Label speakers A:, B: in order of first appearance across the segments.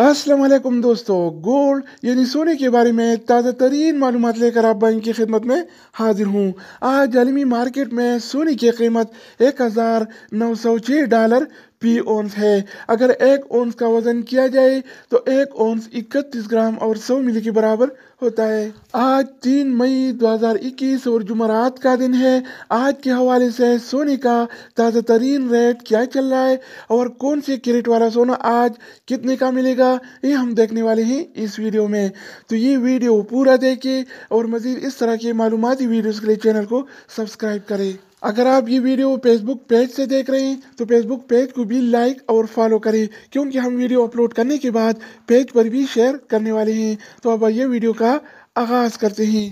A: असलम दोस्तों गोल्ड यानी सोने के बारे में ताज़ा तरीन मालूम लेकर आप बैंक की खिदमत में हाजिर हूँ आज आलमी मार्केट में सोने की कीमत एक हज़ार नौ सौ छः डॉलर पी ओंस है अगर एक ओंस का वजन किया जाए तो एक ओंस इकतीस ग्राम और सौ मिली के बराबर होता है आज तीन मई 2021 और जुमरात का दिन है आज के हवाले से सोने का ताज़ा तरीन रेट क्या चल रहा है और कौन से कैरेट वाला सोना आज कितने का मिलेगा ये हम देखने वाले हैं इस वीडियो में तो ये वीडियो पूरा देखें और मज़ीद इस तरह के मालूमती वीडियोज़ के लिए चैनल को सब्सक्राइब करें अगर आप ये वीडियो फेसबुक पेज से देख रहे हैं तो फेसबुक पेज को भी लाइक और फॉलो करें क्योंकि हम वीडियो अपलोड करने के बाद पेज पर भी शेयर करने वाले हैं तो अब ये वीडियो का आगाज़ करते हैं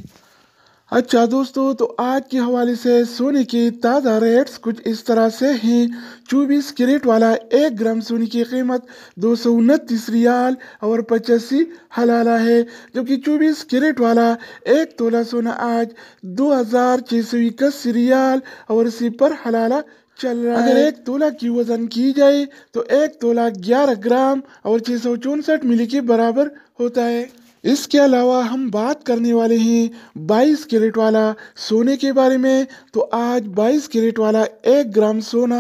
A: अच्छा दोस्तों तो आज के हवाले से सोने की ताज़ा रेट्स कुछ इस तरह से हैं चौबीस कैरेट वाला एक ग्राम सोने की कीमत दो सौ उनतीस रियाल और पचासी हलाला है जबकि चौबीस कैरेट वाला एक तोला सोना आज दो हज़ार छः सौ इक्यासी रियाल और इसी पर हलाला चल रहा अगर है। एक तोला की वजन की जाए तो एक तोला ग्यारह ग्राम और छः सौ चौंसठ मिली के बराबर होता है इसके अलावा हम बात करने वाले हैं 22 कैरेट वाला सोने के बारे में तो आज 22 कैरेट वाला एक ग्राम सोना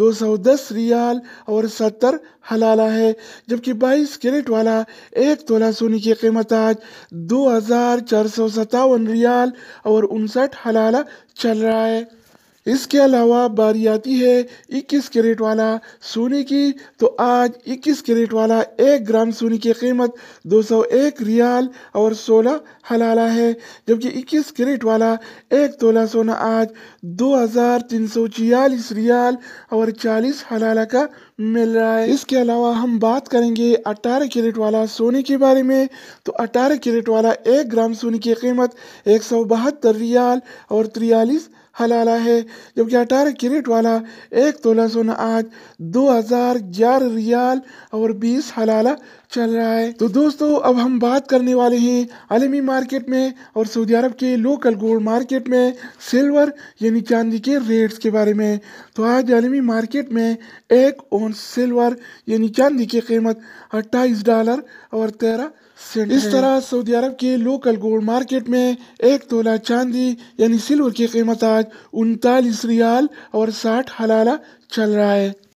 A: 210 रियाल और 70 हलाला है जबकि 22 कैरेट वाला एक तोला सोने की कीमत आज दो रियाल और उनसठ हलाला चल रहा है इसके अलावा बारी आती है 21 कैरेट वाला सोने की तो आज 21 कैरेट वाला एक ग्राम सोने की कीमत 201 रियाल और 16 हलाला है जबकि 21 कैरेट वाला एक तोला सोना आज दो रियाल और 40 हलाला का मिल रहा है इसके अलावा हम बात करेंगे 18 कैरेट वाला सोने के बारे में तो 18 कैरेट वाला एक ग्राम सोने की कीमत एक रियाल और तिरयालीस हलाला है जबकि अठारह कैरेट वाला एक तोला सोना आज दो हज़ार ग्यारह रियाल और बीस हलाला चल रहा है तो दोस्तों अब हम बात करने वाले हैं आलमी मार्केट में और सऊदी अरब के लोकल गोल्ड मार्केट में सिल्वर यानी चांदी के रेट्स के बारे में तो आज आलमी मार्केट में एक ओन सिल्वर यानी चांदी की कीमत अट्ठाईस डॉलर और तेरह इस uh, तरह सऊदी अरब के लोकल गोल्ड मार्केट में एक तोला चांदी यानी सिल्वर की कीमत आज उनतालीस रियाल और साठ हलाला चल रहा है